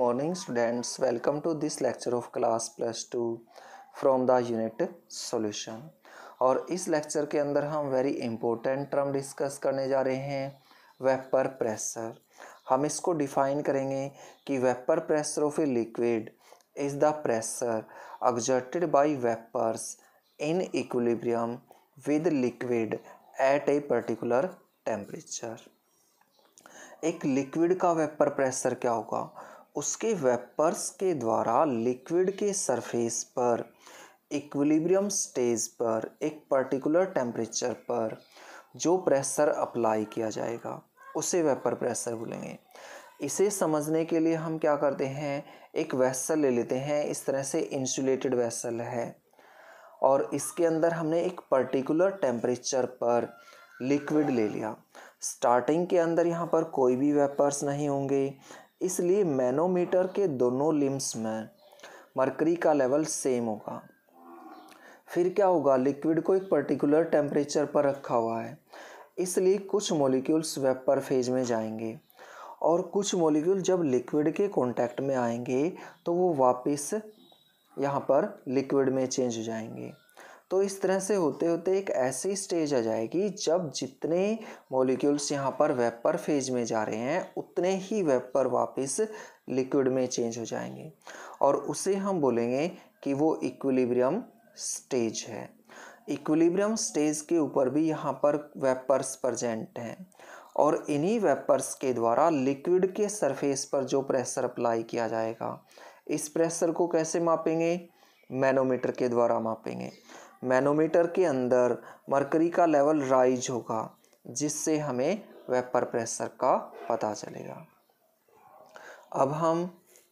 morning students welcome to this lecture of class plus 2 from the unit solution और इस lecture के अंदर हम वेरी इंपॉर्टेंट टर्म डिस्कस करने जा रहे हैं वेपर प्रेशर हम इसको डिफाइन करेंगे कि vapour pressure of a liquid is the pressure exerted by vapours in equilibrium with liquid at a particular temperature एक लिक्विड का वेपर प्रेशर क्या होगा उसके वेपर्स के द्वारा लिक्विड के सरफेस पर इक्विलिब्रियम स्टेज पर एक पर्टिकुलर टेम्परेचर पर जो प्रेशर अप्लाई किया जाएगा उसे वेपर प्रेशर बोलेंगे इसे समझने के लिए हम क्या करते हैं एक वेसल ले लेते हैं इस तरह से इंसुलेटेड वेसल है और इसके अंदर हमने एक पर्टिकुलर टेम्परेचर पर लिक्विड ले लिया स्टार्टिंग के अंदर यहाँ पर कोई भी वेपर्स नहीं होंगे इसलिए मैनोमीटर के दोनों लिम्स में मरकरी का लेवल सेम होगा फिर क्या होगा लिक्विड को एक पर्टिकुलर टेम्परेचर पर रखा हुआ है इसलिए कुछ मॉलिक्यूल्स वेपर फेज में जाएंगे और कुछ मॉलिक्यूल जब लिक्विड के कांटेक्ट में आएंगे तो वो वापस यहाँ पर लिक्विड में चेंज हो जाएंगे तो इस तरह से होते होते एक ऐसी स्टेज आ जाएगी जब जितने मॉलिक्यूल्स यहाँ पर वेपर फेज में जा रहे हैं उतने ही वेपर वापस लिक्विड में चेंज हो जाएंगे और उसे हम बोलेंगे कि वो इक्विलिब्रियम स्टेज है इक्विलिब्रियम स्टेज के ऊपर भी यहाँ पर वेपर्स प्रजेंट हैं और इन्हीं वेपर्स के द्वारा लिक्विड के सरफेस पर जो प्रेशर अप्लाई किया जाएगा इस प्रेशर को कैसे मापेंगे मैनोमीटर के द्वारा मापेंगे मैनोमीटर के अंदर मरकरी का लेवल राइज होगा जिससे हमें वेपर प्रेशर का पता चलेगा अब हम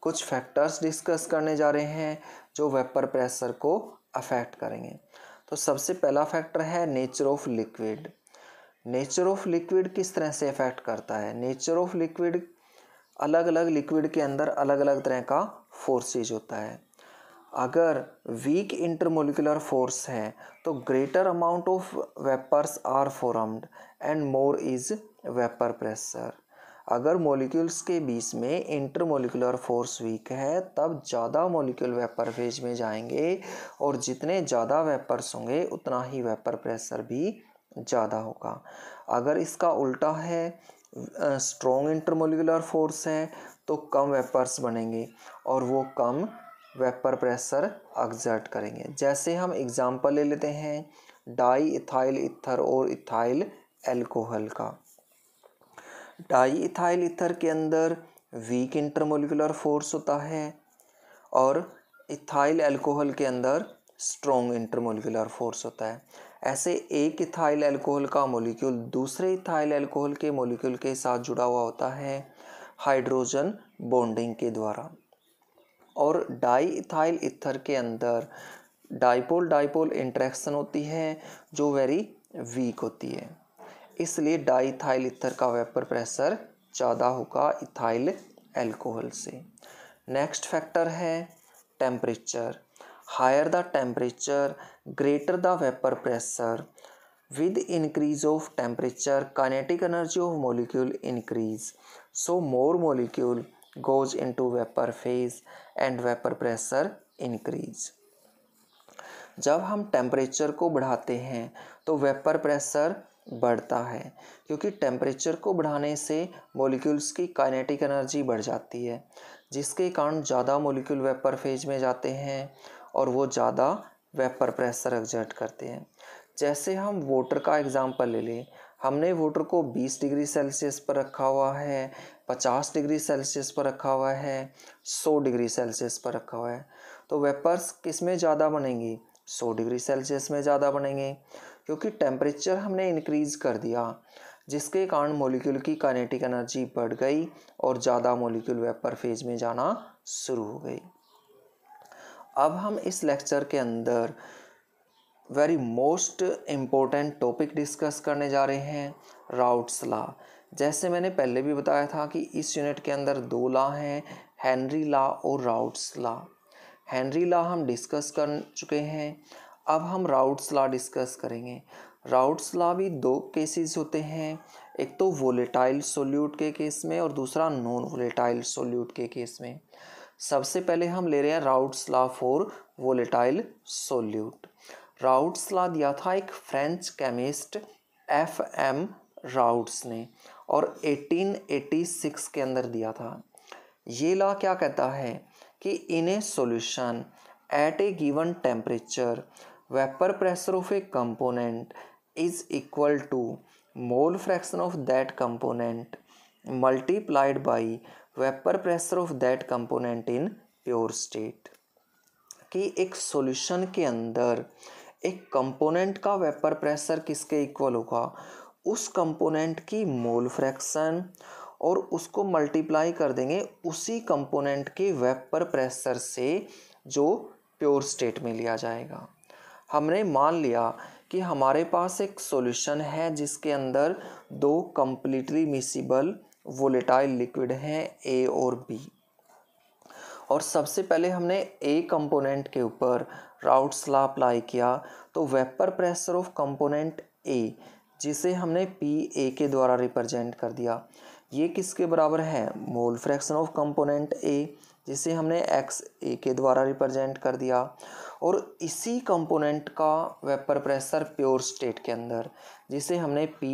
कुछ फैक्टर्स डिस्कस करने जा रहे हैं जो वेपर प्रेशर को अफेक्ट करेंगे तो सबसे पहला फैक्टर है nature of liquid nature of liquid किस तरह से अफेक्ट करता है नेचर ऑफ लिक्विड अलग अलग लिक्विड के अंदर अलग अलग तरह का फोर्सेज होता है अगर वीक इंटरमोलिकुलर फोर्स है तो greater amount of vapours are formed and more is vapour pressure अगर मॉलिक्यूल्स के बीच में इंटरमोलिकुलर फोर्स वीक है तब ज़्यादा मॉलिक्यूल वेपर फेज में जाएंगे और जितने ज़्यादा वेपर्स होंगे उतना ही वेपर प्रेशर भी ज़्यादा होगा अगर इसका उल्टा है स्ट्रॉन्ग इंटरमोलिकुलर फोर्स है तो कम वेपर्स बनेंगे और वो कम वेपर प्रेशर एग्जर्ट करेंगे जैसे हम एग्ज़ाम्पल ले लेते हैं डाई इथाइल इथर और इथाइल एल्कोहल का डाई इथाइल इथर के अंदर वीक इंटरमोलिकुलर फोर्स होता है और इथाइल एल्कोहल के अंदर स्ट्रॉन्ग इंटरमोलिकुलर फोर्स होता है ऐसे एक इथाइल एल्कोहल का मोलिक्यूल दूसरे इथाइल एल्कोहल के मोलिक्यूल के साथ जुड़ा हुआ होता है हाइड्रोजन बॉन्डिंग के द्वारा और डाईथाइल इथर के अंदर डाइपोल डाइपोल इंट्रैक्शन होती है जो वेरी वीक होती है इसलिए डाईथाइल इथर का वेपर प्रेशर ज़्यादा होगा इथाइल एल्कोहल से नेक्स्ट फैक्टर है temperature higher the temperature greater the vapour pressure with increase of temperature kinetic energy of molecule increase so more molecule goes into vapor phase and vapor pressure increase जब हम temperature को बढ़ाते हैं तो vapour pressure बढ़ता है क्योंकि temperature को बढ़ाने से मोलिक्यूल्स की काइनेटिक एनर्जी बढ़ जाती है जिसके कारण ज़्यादा मोलिक्यूल वेपर फेज में जाते हैं और वो ज़्यादा वेपर प्रेशर एग्जर्ट करते हैं जैसे हम वाटर का एग्ज़ाम्पल ले लें हमने वोटर को 20 डिग्री सेल्सियस पर रखा हुआ है 50 डिग्री सेल्सियस पर रखा हुआ है 100 डिग्री सेल्सियस पर रखा हुआ है तो वेपर्स किस में ज़्यादा बनेंगी 100 डिग्री सेल्सियस में ज़्यादा बनेंगे क्योंकि टेम्परेचर हमने इनक्रीज़ कर दिया जिसके कारण मोलिक्यूल की कानेटिक एनर्जी बढ़ गई और ज़्यादा मोलिक्यूल वेपर फेज में जाना शुरू हो गई अब हम इस लेक्चर के अंदर very most important topic discuss करने जा रहे हैं राउट्स ला जैसे मैंने पहले भी बताया था कि इस यूनिट के अंदर दो ला हैं हेनरी ला और राउट्स ला हेनरी ला हम डिस्कस कर चुके हैं अब हम राउट्स ला डिस्कस करेंगे राउट्स ला भी दो केसेस होते हैं एक तो वोलेटाइल सोल्यूट के केस में और दूसरा नॉन वोलेटाइल सोल्यूट के केस में सबसे पहले हम ले रहे हैं Raoult's law for volatile solute Raoult's law दिया था एक French chemist F M Raoult's ने और 1886 के अंदर दिया था ये ला क्या कहता है कि in a solution at a given temperature vapour pressure of a component is equal to mole fraction of that component multiplied by vapour pressure of that component in pure state कि एक सॉल्यूशन के अंदर एक component का vapour pressure किसके equal होगा उस component की मोल फ्रैक्शन और उसको मल्टीप्लाई कर देंगे उसी कंपोनेंट के वेपर प्रेशर से जो प्योर स्टेट में लिया जाएगा हमने मान लिया कि हमारे पास एक सॉल्यूशन है जिसके अंदर दो कम्प्लीटली मिसिबल वोलेटाइल लिक्विड हैं ए और बी और सबसे पहले हमने ए कंपोनेंट के ऊपर राउट्स ला अप्लाई किया तो vapour pressure of component A जिसे हमने पी ए के द्वारा रिप्रेजेंट कर दिया ये किसके बराबर है mole fraction of component A जिसे हमने एक्स ए के द्वारा रिप्रेजेंट कर दिया और इसी कंपोनेंट का वेपर प्रेशर प्योर स्टेट के अंदर जिसे हमने पी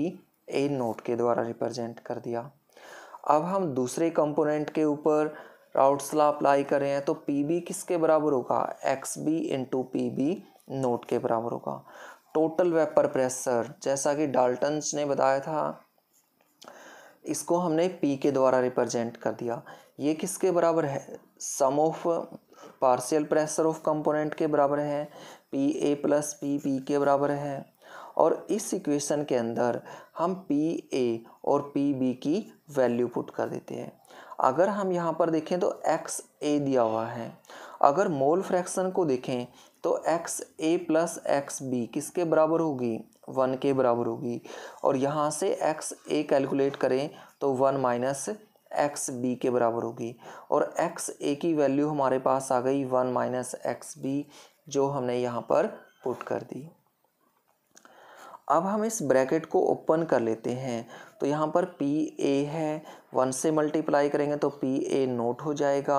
ए नोट के द्वारा रिप्रेजेंट कर दिया अब हम दूसरे कंपोनेंट के ऊपर ला अप्लाई करें तो पी बी किसके बराबर होगा X B into P B naught के बराबर होगा टोटल वेपर प्रेशर जैसा कि डाल्टन ने बताया था इसको हमने पी के द्वारा रिप्रेजेंट कर दिया ये किसके बराबर है sum of partial pressure of component के बराबर है P A plus P P के बराबर है और इस इक्वेशन के अंदर हम पी ए और पी बी की वैल्यू पुट कर देते हैं अगर हम यहाँ पर देखें तो एक्स ए दिया हुआ है अगर मोल फ्रैक्शन को देखें तो X A plus X B किसके बराबर होगी वन के बराबर होगी और यहाँ से एक्स ए कैलकुलेट करें तो वन माइनस एक्स बी के बराबर होगी और एक्स ए की वैल्यू हमारे पास आ गई वन माइनस एक्स बी जो हमने यहाँ पर पुट कर दी अब हम इस ब्रैकेट को ओपन कर लेते हैं तो यहाँ पर पी ए है वन से मल्टीप्लाई करेंगे तो पी ए नोट हो जाएगा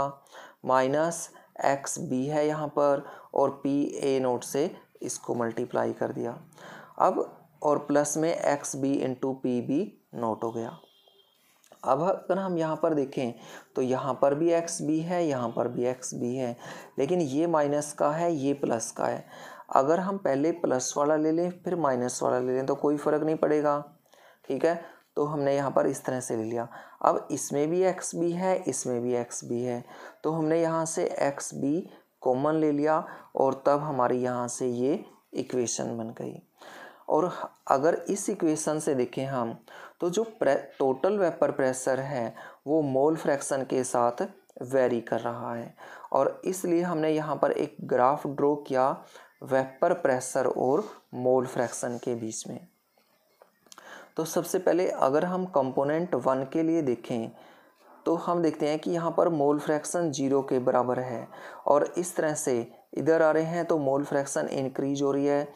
माइनस एक्स बी है यहाँ पर और पी ए नोट से इसको मल्टीप्लाई कर दिया अब और प्लस में X B into P B naught हो गया अब अगर हम यहाँ पर देखें तो यहाँ पर भी एक्स बी है यहाँ पर भी एक्स बी है लेकिन ये माइनस का है ये प्लस का है अगर हम पहले प्लस वाला ले लें फिर माइनस वाला ले लें तो कोई फ़र्क नहीं पड़ेगा ठीक है तो हमने यहाँ पर इस तरह से ले लिया अब इसमें भी एक्स बी है इसमें भी एक्स बी है तो हमने यहाँ से एक्स बी कॉमन ले लिया और तब हमारी यहाँ से ये इक्वेशन बन गई और अगर इस इक्वेशन से देखें हम तो जो टोटल वेपर प्रेशर है वो मोल फ्रैक्शन के साथ वेरी कर रहा है और इसलिए हमने यहाँ पर एक ग्राफ ड्रॉ किया वेपर प्रेशर और मोल फ्रैक्शन के बीच में तो सबसे पहले अगर हम कंपोनेंट वन के लिए देखें तो हम देखते हैं कि यहाँ पर मोल फ्रैक्शन जीरो के बराबर है और इस तरह से इधर आ रहे हैं तो मोल फ्रैक्शन इंक्रीज हो रही है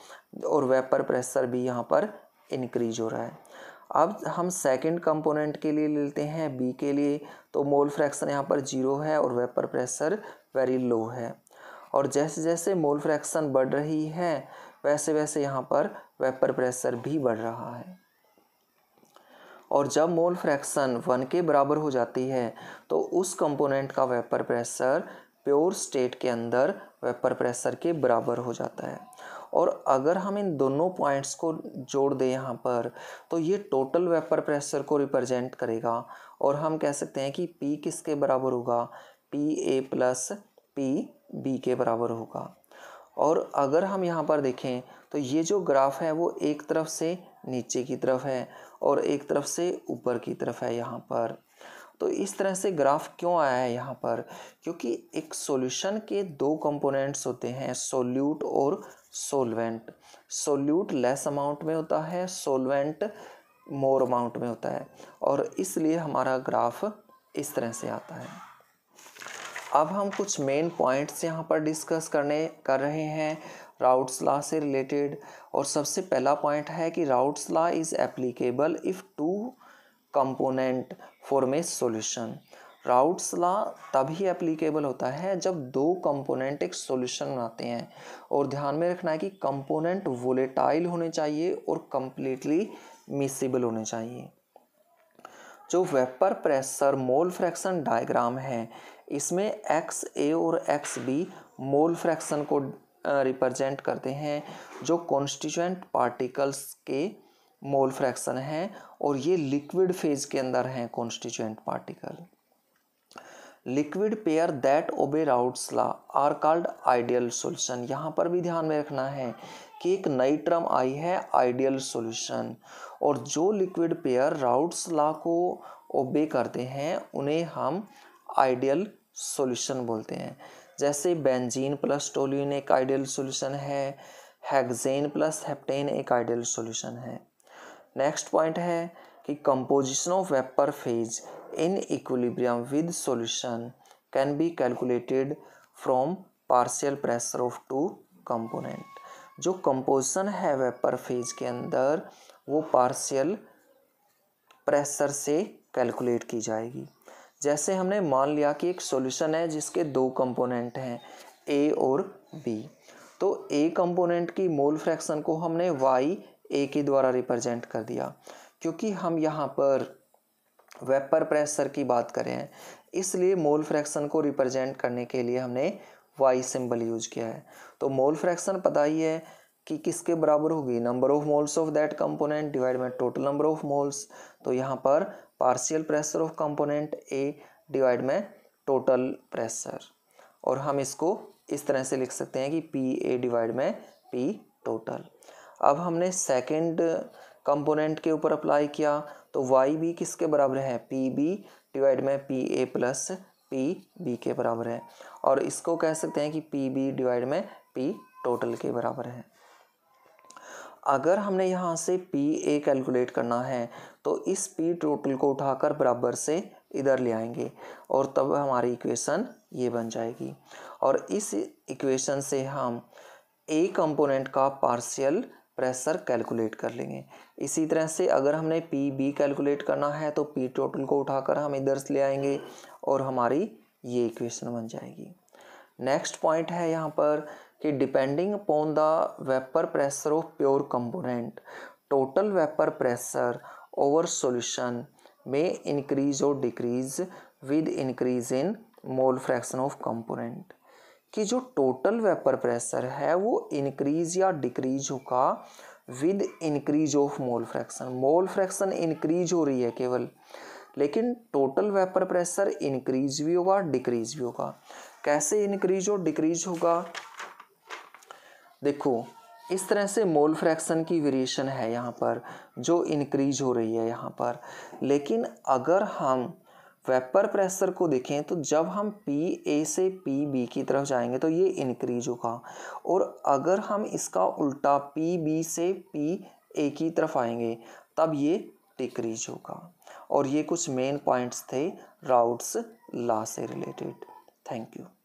और वेपर प्रेशर भी यहाँ पर इंक्रीज हो रहा है अब हम सेकंड कंपोनेंट के लिए लेते हैं बी के लिए तो मोल फ्रैक्शन यहाँ पर जीरो है और वेपर प्रेशर वेरी लो है और जैसे जैसे मोल फ्रैक्शन बढ़ रही है वैसे वैसे यहाँ पर वेपर प्रेशर भी बढ़ रहा है और जब मोल फ्रैक्शन वन के बराबर हो जाती है तो उस कंपोनेंट का वेपर प्रेशर प्योर स्टेट के अंदर वेपर प्रेशर के बराबर हो जाता है और अगर हम इन दोनों पॉइंट्स को जोड़ दें यहाँ पर तो ये टोटल वेपर प्रेशर को रिप्रेजेंट करेगा और हम कह सकते हैं कि पी किसके बराबर होगा P A plus P B के बराबर होगा और अगर हम यहाँ पर देखें तो ये जो ग्राफ है वो एक तरफ से नीचे की तरफ है और एक तरफ से ऊपर की तरफ है यहाँ पर तो इस तरह से ग्राफ क्यों आया है यहाँ पर क्योंकि एक सॉल्यूशन के दो कंपोनेंट्स होते हैं सोल्यूट और सोलवेंट सोल्यूट लेस अमाउंट में होता है सोलवेंट मोर अमाउंट में होता है और इसलिए हमारा ग्राफ इस तरह से आता है अब हम कुछ मेन पॉइंट्स यहाँ पर डिस्कस करने कर रहे हैं राउट्स लॉ से रिलेटेड और सबसे पहला पॉइंट है कि Raoult's law is applicable if two component form a solution Raoult's law तभी एप्लीकेबल होता है जब दो कंपोनेंट एक सोल्यूशन बनाते हैं और ध्यान में रखना है कि कंपोनेंट वोलेटाइल होने चाहिए और कंप्लीटली मिसिबल होने चाहिए जो vapour pressure mole fraction diagram है इसमें एक्स ए और एक्स बी मोल फ्रैक्शन को रिप्रेजेंट करते हैं जो कॉन्स्टिचुएंट पार्टिकल्स के मोल फ्रैक्शन हैं और ये लिक्विड फेज के अंदर हैं constituent particle liquid pair that obey Raoult's law are called ideal solution यहाँ पर भी ध्यान में रखना है कि एक नई टर्म आई है आइडियल सॉल्यूशन और जो लिक्विड पेयर राउट्स ला को ओबे करते हैं उन्हें हम आइडियल सॉल्यूशन बोलते हैं जैसे बेंजीन प्लस टोल्यून एक आइडियल सॉल्यूशन है हेगजेन प्लस हेप्टेन एक आइडियल सॉल्यूशन है नेक्स्ट पॉइंट है कि composition of vapour phase in equilibrium with solution can be calculated from partial pressure of two component जो कंपोजिशन है वेपर फेज के अंदर वो पार्शियल प्रेशर से कैलकुलेट की जाएगी जैसे हमने मान लिया कि एक सॉल्यूशन है जिसके दो कंपोनेंट हैं ए और बी तो ए कंपोनेंट की मोल फ्रैक्शन को हमने वाई ए के द्वारा रिप्रेजेंट कर दिया क्योंकि हम यहाँ पर वेपर प्रेशर की बात करें इसलिए मोल फ्रैक्शन को रिप्रेजेंट करने के लिए हमने वाई सिंबल यूज किया है तो मोल फ्रैक्शन पता ही है कि किसके बराबर होगी number of moles of that component divide by total number of moles तो यहाँ पर partial pressure of component A divide में टोटल प्रेशर और हम इसको इस तरह से लिख सकते हैं कि पी ए डिवाइड में पी टोटल अब हमने सेकंड कंपोनेंट के ऊपर अप्लाई किया तो वाई बी किसके बराबर है पी बी डिवाइड में P A plus P B के बराबर है और इसको कह सकते हैं कि पी बी डिवाइड में पी टोटल के बराबर है अगर हमने यहाँ से पी ए कैलकुलेट करना है तो इस पी टोटल को उठाकर बराबर से इधर ले आएंगे और तब हमारी इक्वेशन ये बन जाएगी और इस इक्वेशन से हम ए कंपोनेंट का पार्शियल प्रेशर कैलकुलेट कर लेंगे इसी तरह से अगर हमने पी बी कैलकुलेट करना है तो पी टोटल को उठाकर हम इधर से ले आएंगे और हमारी ये इक्वेशन बन जाएगी नेक्स्ट पॉइंट है यहाँ पर कि depending upon the vapour pressure of pure component total vapour pressure over solution में इंक्रीज और decrease with increase in mole fraction of component कि जो टोटल वेपर प्रेशर है वो इंक्रीज या डिक्रीज होगा with increase of mole fraction mole fraction increase हो रही है केवल लेकिन टोटल वेपर प्रेशर इंक्रीज भी होगा डिक्रीज भी होगा कैसे इंक्रीज और डिक्रीज होगा देखो इस तरह से मोल फ्रैक्शन की वेरिएशन है यहाँ पर जो इंक्रीज हो रही है यहाँ पर लेकिन अगर हम वेपर प्रेशर को देखें तो जब हम पी ए से पी बी की तरफ जाएंगे तो ये इनक्रीज होगा और अगर हम इसका उल्टा पी बी से पी ए की तरफ आएंगे तब ये डिक्रीज होगा और ये कुछ मेन पॉइंट्स थे राउट्स ला से रिलेटेड थैंक यू